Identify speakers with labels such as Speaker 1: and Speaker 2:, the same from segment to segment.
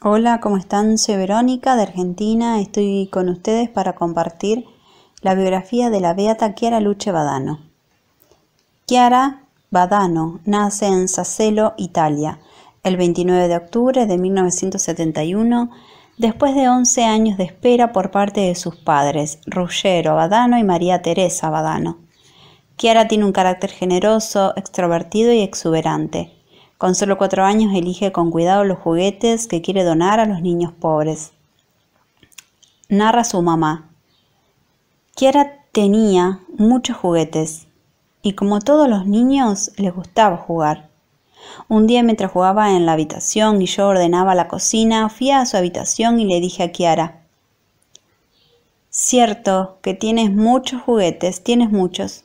Speaker 1: Hola, ¿cómo están? Soy Verónica de Argentina. Estoy con ustedes para compartir la biografía de la beata Chiara Luce Badano. Chiara Badano nace en Sacelo, Italia, el 29 de octubre de 1971, después de 11 años de espera por parte de sus padres, Ruggero Badano y María Teresa Badano. Chiara tiene un carácter generoso, extrovertido y exuberante. Con solo cuatro años elige con cuidado los juguetes que quiere donar a los niños pobres. Narra su mamá. Kiara tenía muchos juguetes y como todos los niños les gustaba jugar. Un día mientras jugaba en la habitación y yo ordenaba la cocina, fui a su habitación y le dije a Kiara, Cierto que tienes muchos juguetes, tienes muchos.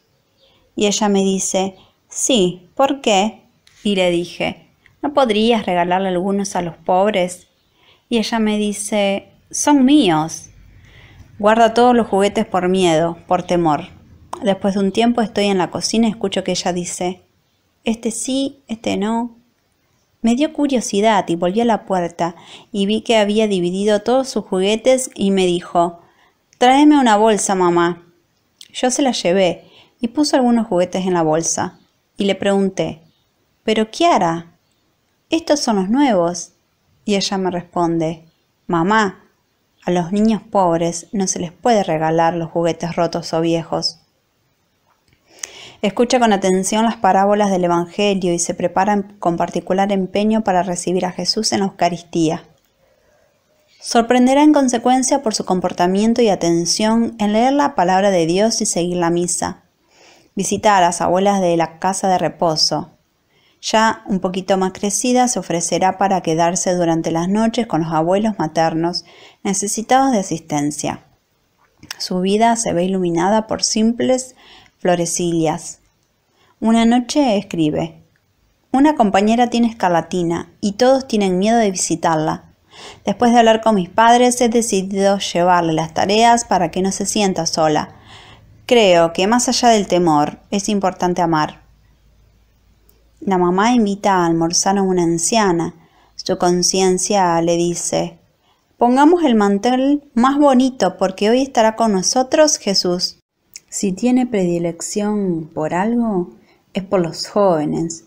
Speaker 1: Y ella me dice, sí, ¿por qué? Y le dije, ¿no podrías regalarle algunos a los pobres? Y ella me dice, son míos. Guarda todos los juguetes por miedo, por temor. Después de un tiempo estoy en la cocina y escucho que ella dice, este sí, este no. Me dio curiosidad y volví a la puerta y vi que había dividido todos sus juguetes y me dijo, tráeme una bolsa, mamá. Yo se la llevé y puso algunos juguetes en la bolsa y le pregunté, pero Kiara, estos son los nuevos. Y ella me responde, Mamá, a los niños pobres no se les puede regalar los juguetes rotos o viejos. Escucha con atención las parábolas del Evangelio y se prepara con particular empeño para recibir a Jesús en la Eucaristía. Sorprenderá en consecuencia por su comportamiento y atención en leer la palabra de Dios y seguir la misa. Visita a las abuelas de la casa de reposo, ya un poquito más crecida, se ofrecerá para quedarse durante las noches con los abuelos maternos necesitados de asistencia. Su vida se ve iluminada por simples florecillas. Una noche escribe, una compañera tiene escarlatina y todos tienen miedo de visitarla. Después de hablar con mis padres he decidido llevarle las tareas para que no se sienta sola. Creo que más allá del temor es importante amar. La mamá invita a almorzar a una anciana. Su conciencia le dice, Pongamos el mantel más bonito porque hoy estará con nosotros Jesús. Si tiene predilección por algo, es por los jóvenes,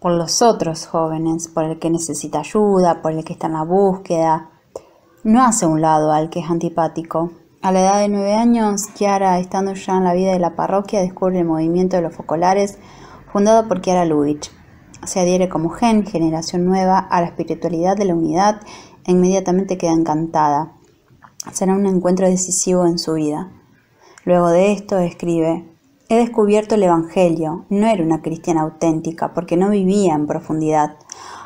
Speaker 1: por los otros jóvenes, por el que necesita ayuda, por el que está en la búsqueda. No hace un lado al que es antipático. A la edad de nueve años, Kiara, estando ya en la vida de la parroquia, descubre el movimiento de los focolares fundado por Kiara Lubich. Se adhiere como gen, generación nueva, a la espiritualidad de la unidad e inmediatamente queda encantada. Será un encuentro decisivo en su vida. Luego de esto escribe, He descubierto el Evangelio, no era una cristiana auténtica porque no vivía en profundidad.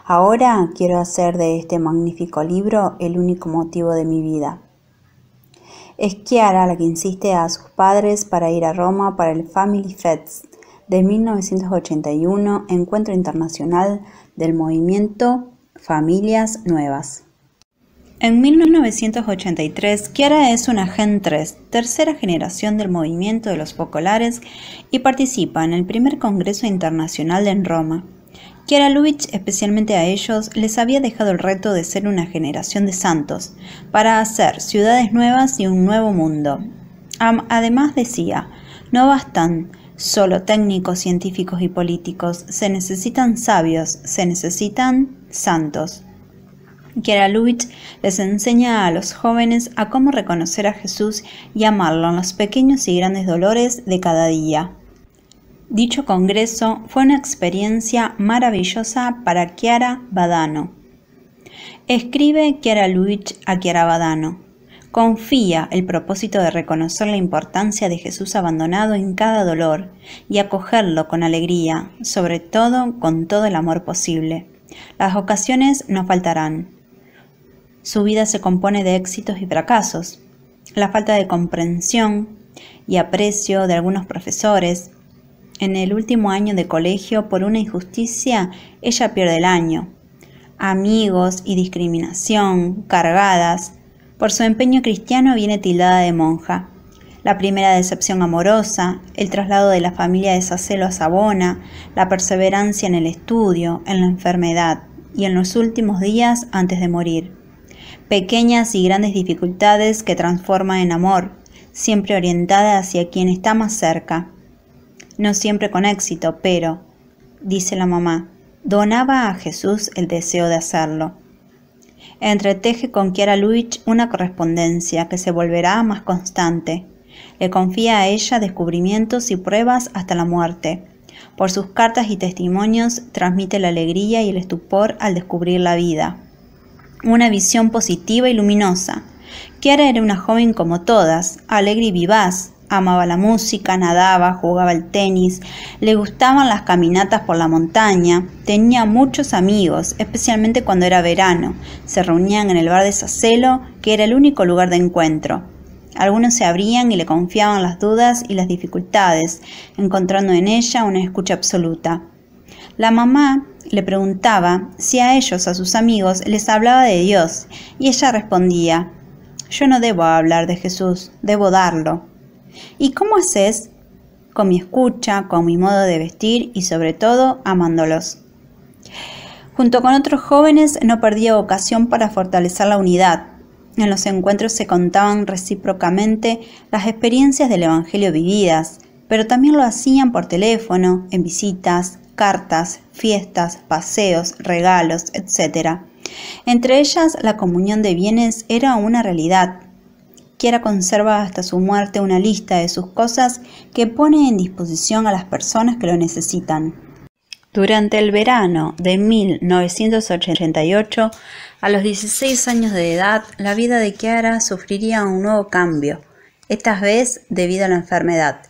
Speaker 1: Ahora quiero hacer de este magnífico libro el único motivo de mi vida. Es Kiara la que insiste a sus padres para ir a Roma para el Family Fest, de 1981, Encuentro Internacional del Movimiento Familias Nuevas. En 1983, Kiara es una Gen 3, tercera generación del movimiento de los focolares, y participa en el primer Congreso Internacional en Roma. Kiara Lubich, especialmente a ellos, les había dejado el reto de ser una generación de santos, para hacer ciudades nuevas y un nuevo mundo. Además decía, no bastan solo técnicos, científicos y políticos, se necesitan sabios, se necesitan santos. Kiara Lubitsch les enseña a los jóvenes a cómo reconocer a Jesús y amarlo en los pequeños y grandes dolores de cada día. Dicho congreso fue una experiencia maravillosa para Chiara Badano. Escribe Chiara Lubitsch a Chiara Badano confía el propósito de reconocer la importancia de Jesús abandonado en cada dolor y acogerlo con alegría, sobre todo con todo el amor posible. Las ocasiones no faltarán. Su vida se compone de éxitos y fracasos, la falta de comprensión y aprecio de algunos profesores. En el último año de colegio, por una injusticia, ella pierde el año. Amigos y discriminación, cargadas, por su empeño cristiano viene tildada de monja. La primera decepción amorosa, el traslado de la familia de Sacelo a Sabona, la perseverancia en el estudio, en la enfermedad y en los últimos días antes de morir. Pequeñas y grandes dificultades que transforma en amor, siempre orientada hacia quien está más cerca. No siempre con éxito, pero, dice la mamá, donaba a Jesús el deseo de hacerlo entreteje con Kiara Luich una correspondencia que se volverá más constante. Le confía a ella descubrimientos y pruebas hasta la muerte. Por sus cartas y testimonios transmite la alegría y el estupor al descubrir la vida. Una visión positiva y luminosa. Kiara era una joven como todas, alegre y vivaz, Amaba la música, nadaba, jugaba al tenis, le gustaban las caminatas por la montaña, tenía muchos amigos, especialmente cuando era verano. Se reunían en el bar de Sacelo, que era el único lugar de encuentro. Algunos se abrían y le confiaban las dudas y las dificultades, encontrando en ella una escucha absoluta. La mamá le preguntaba si a ellos, a sus amigos, les hablaba de Dios, y ella respondía, Yo no debo hablar de Jesús, debo darlo. ¿Y cómo haces? Con mi escucha, con mi modo de vestir y sobre todo amándolos. Junto con otros jóvenes no perdía ocasión para fortalecer la unidad. En los encuentros se contaban recíprocamente las experiencias del Evangelio vividas, pero también lo hacían por teléfono, en visitas, cartas, fiestas, paseos, regalos, etc. Entre ellas, la comunión de bienes era una realidad. Kiara conserva hasta su muerte una lista de sus cosas que pone en disposición a las personas que lo necesitan. Durante el verano de 1988, a los 16 años de edad, la vida de Kiara sufriría un nuevo cambio, esta vez debido a la enfermedad.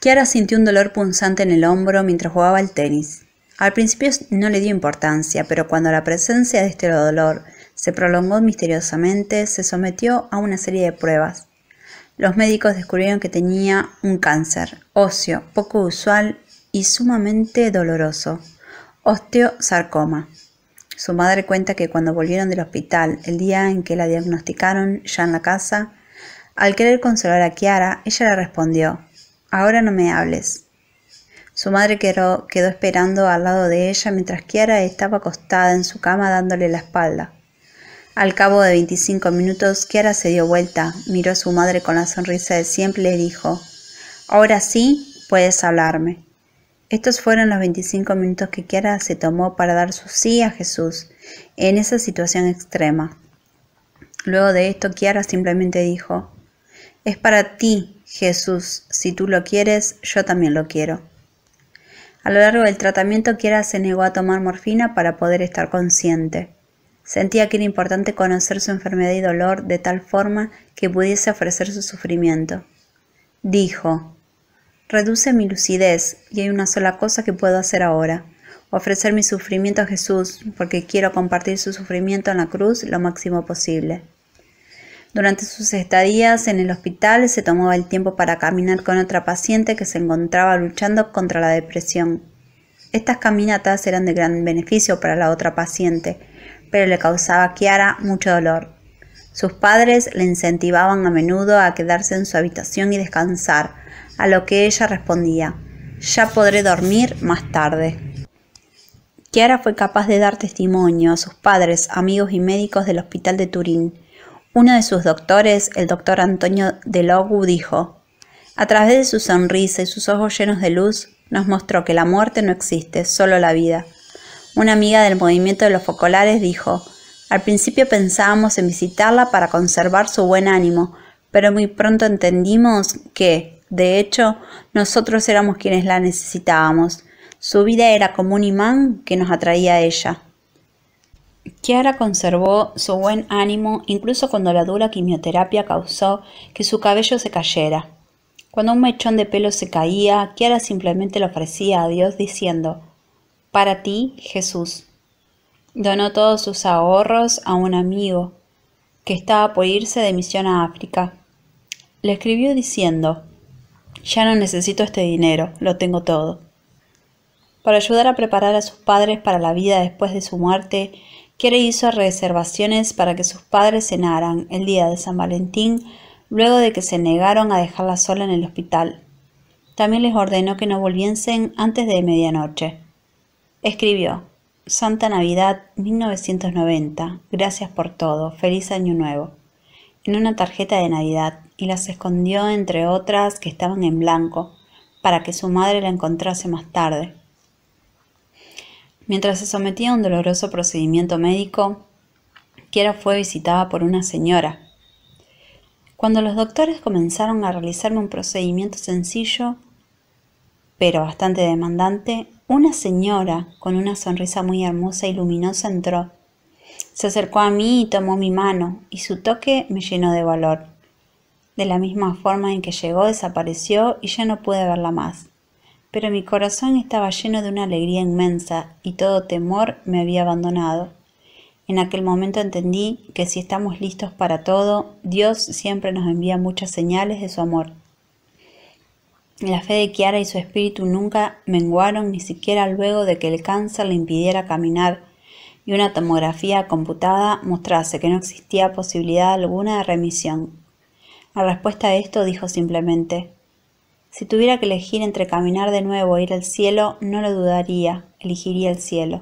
Speaker 1: Kiara sintió un dolor punzante en el hombro mientras jugaba al tenis. Al principio no le dio importancia, pero cuando la presencia de este dolor se prolongó misteriosamente, se sometió a una serie de pruebas. Los médicos descubrieron que tenía un cáncer óseo poco usual y sumamente doloroso, osteosarcoma. Su madre cuenta que cuando volvieron del hospital, el día en que la diagnosticaron ya en la casa, al querer consolar a Kiara, ella le respondió, Ahora no me hables. Su madre quedó, quedó esperando al lado de ella mientras Kiara estaba acostada en su cama dándole la espalda. Al cabo de 25 minutos, Kiara se dio vuelta, miró a su madre con la sonrisa de siempre y le dijo, Ahora sí, puedes hablarme. Estos fueron los 25 minutos que Kiara se tomó para dar su sí a Jesús en esa situación extrema. Luego de esto, Kiara simplemente dijo, Es para ti, Jesús, si tú lo quieres, yo también lo quiero. A lo largo del tratamiento, Kiara se negó a tomar morfina para poder estar consciente. Sentía que era importante conocer su enfermedad y dolor de tal forma que pudiese ofrecer su sufrimiento. Dijo, Reduce mi lucidez y hay una sola cosa que puedo hacer ahora, ofrecer mi sufrimiento a Jesús, porque quiero compartir su sufrimiento en la cruz lo máximo posible. Durante sus estadías en el hospital se tomaba el tiempo para caminar con otra paciente que se encontraba luchando contra la depresión. Estas caminatas eran de gran beneficio para la otra paciente, pero le causaba a Kiara mucho dolor. Sus padres le incentivaban a menudo a quedarse en su habitación y descansar, a lo que ella respondía, ya podré dormir más tarde. Kiara fue capaz de dar testimonio a sus padres, amigos y médicos del hospital de Turín. Uno de sus doctores, el doctor Antonio de Logu, dijo, a través de su sonrisa y sus ojos llenos de luz, nos mostró que la muerte no existe, solo la vida. Una amiga del movimiento de los focolares dijo, al principio pensábamos en visitarla para conservar su buen ánimo, pero muy pronto entendimos que, de hecho, nosotros éramos quienes la necesitábamos. Su vida era como un imán que nos atraía a ella. Kiara conservó su buen ánimo incluso cuando la dura quimioterapia causó que su cabello se cayera. Cuando un mechón de pelo se caía, Kiara simplemente le ofrecía a Dios diciendo, para ti, Jesús. Donó todos sus ahorros a un amigo que estaba por irse de misión a África. Le escribió diciendo, ya no necesito este dinero, lo tengo todo. Para ayudar a preparar a sus padres para la vida después de su muerte, quiere hizo reservaciones para que sus padres cenaran el día de San Valentín luego de que se negaron a dejarla sola en el hospital. También les ordenó que no volviesen antes de medianoche. Escribió, Santa Navidad 1990, gracias por todo, feliz año nuevo, en una tarjeta de Navidad y las escondió entre otras que estaban en blanco para que su madre la encontrase más tarde. Mientras se sometía a un doloroso procedimiento médico, Kiera fue visitada por una señora. Cuando los doctores comenzaron a realizarme un procedimiento sencillo, pero bastante demandante, una señora, con una sonrisa muy hermosa y luminosa, entró. Se acercó a mí y tomó mi mano, y su toque me llenó de valor. De la misma forma en que llegó, desapareció y ya no pude verla más. Pero mi corazón estaba lleno de una alegría inmensa y todo temor me había abandonado. En aquel momento entendí que si estamos listos para todo, Dios siempre nos envía muchas señales de su amor. La fe de Kiara y su espíritu nunca menguaron ni siquiera luego de que el cáncer le impidiera caminar y una tomografía computada mostrase que no existía posibilidad alguna de remisión. La respuesta a esto dijo simplemente Si tuviera que elegir entre caminar de nuevo o e ir al cielo, no lo dudaría, elegiría el cielo.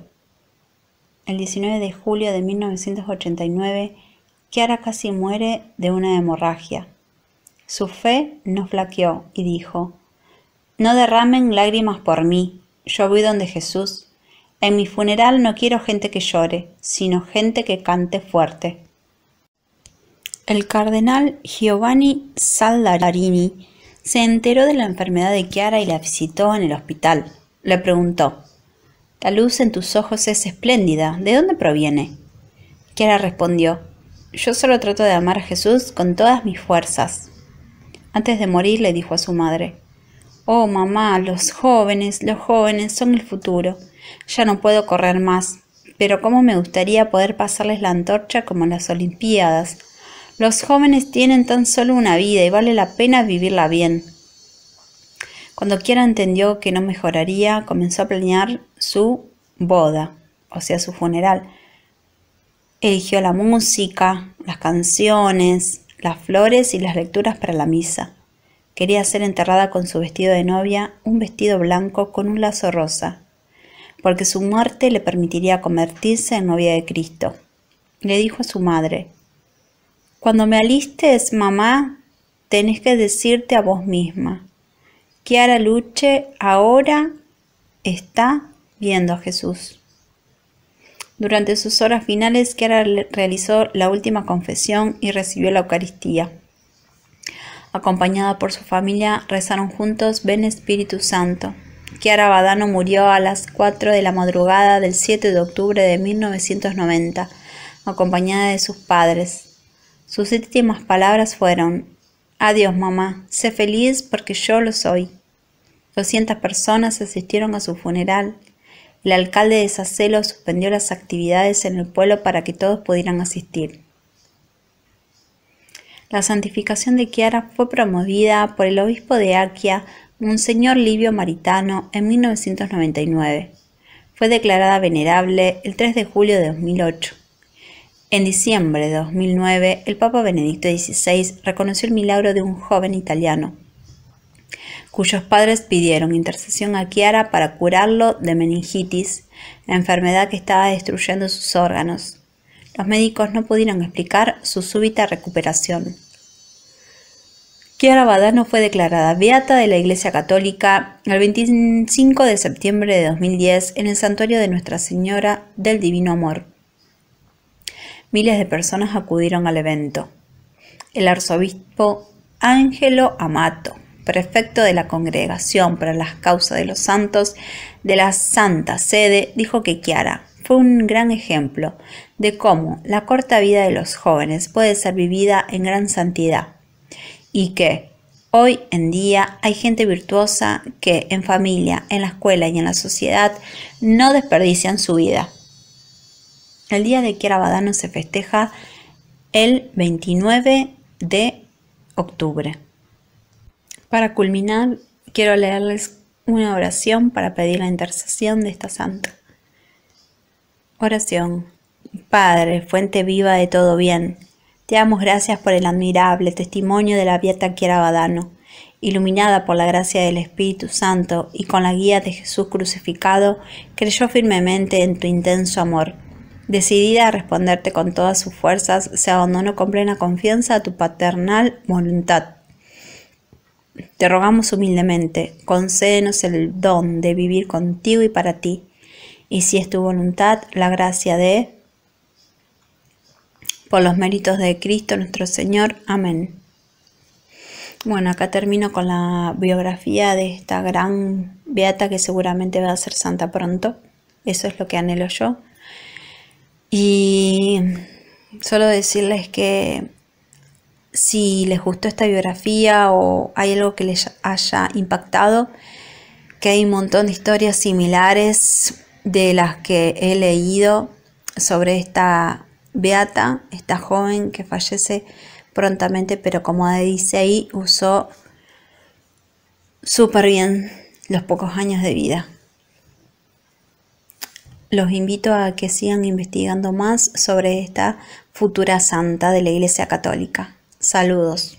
Speaker 1: El 19 de julio de 1989, Kiara casi muere de una hemorragia. Su fe no flaqueó y dijo, no derramen lágrimas por mí, yo voy donde Jesús. En mi funeral no quiero gente que llore, sino gente que cante fuerte. El cardenal Giovanni Saldarini se enteró de la enfermedad de Chiara y la visitó en el hospital. Le preguntó, La luz en tus ojos es espléndida, ¿de dónde proviene? Chiara respondió, Yo solo trato de amar a Jesús con todas mis fuerzas. Antes de morir le dijo a su madre, Oh, mamá, los jóvenes, los jóvenes son el futuro. Ya no puedo correr más, pero cómo me gustaría poder pasarles la antorcha como en las Olimpiadas. Los jóvenes tienen tan solo una vida y vale la pena vivirla bien. Cuando Quiera entendió que no mejoraría, comenzó a planear su boda, o sea, su funeral. Eligió la música, las canciones, las flores y las lecturas para la misa. Quería ser enterrada con su vestido de novia, un vestido blanco con un lazo rosa, porque su muerte le permitiría convertirse en novia de Cristo. Le dijo a su madre, Cuando me alistes, mamá, tenés que decirte a vos misma, Kiara Luche ahora está viendo a Jesús. Durante sus horas finales, Kiara realizó la última confesión y recibió la Eucaristía acompañada por su familia, rezaron juntos Ven Espíritu Santo. Kiara Badano murió a las 4 de la madrugada del 7 de octubre de 1990, acompañada de sus padres. Sus últimas palabras fueron Adiós mamá, sé feliz porque yo lo soy. 200 personas asistieron a su funeral. El alcalde de Sacelo suspendió las actividades en el pueblo para que todos pudieran asistir. La santificación de Chiara fue promovida por el obispo de Aquia, Monseñor Livio Maritano, en 1999. Fue declarada venerable el 3 de julio de 2008. En diciembre de 2009, el Papa Benedicto XVI reconoció el milagro de un joven italiano, cuyos padres pidieron intercesión a Chiara para curarlo de meningitis, enfermedad que estaba destruyendo sus órganos. Los médicos no pudieron explicar su súbita recuperación. Chiara Badano fue declarada beata de la Iglesia Católica el 25 de septiembre de 2010 en el santuario de Nuestra Señora del Divino Amor. Miles de personas acudieron al evento. El arzobispo Ángelo Amato, prefecto de la Congregación para las Causas de los Santos de la Santa Sede, dijo que Kiara fue un gran ejemplo de cómo la corta vida de los jóvenes puede ser vivida en gran santidad y que hoy en día hay gente virtuosa que en familia, en la escuela y en la sociedad no desperdician su vida. El día de Kierabadano se festeja el 29 de octubre. Para culminar, quiero leerles una oración para pedir la intercesión de esta santa. Oración. Padre, fuente viva de todo bien, te damos gracias por el admirable testimonio de la Vieta Quiera Badano, iluminada por la gracia del Espíritu Santo y con la guía de Jesús crucificado, creyó firmemente en tu intenso amor. Decidida a responderte con todas sus fuerzas, se abandonó con plena confianza a tu paternal voluntad. Te rogamos humildemente, concédenos el don de vivir contigo y para ti y si es tu voluntad, la gracia de... Por los méritos de Cristo nuestro Señor. Amén. Bueno, acá termino con la biografía de esta gran beata que seguramente va a ser santa pronto. Eso es lo que anhelo yo. Y solo decirles que si les gustó esta biografía o hay algo que les haya impactado, que hay un montón de historias similares de las que he leído sobre esta beata, esta joven que fallece prontamente, pero como dice ahí, usó súper bien los pocos años de vida. Los invito a que sigan investigando más sobre esta futura santa de la Iglesia Católica. Saludos.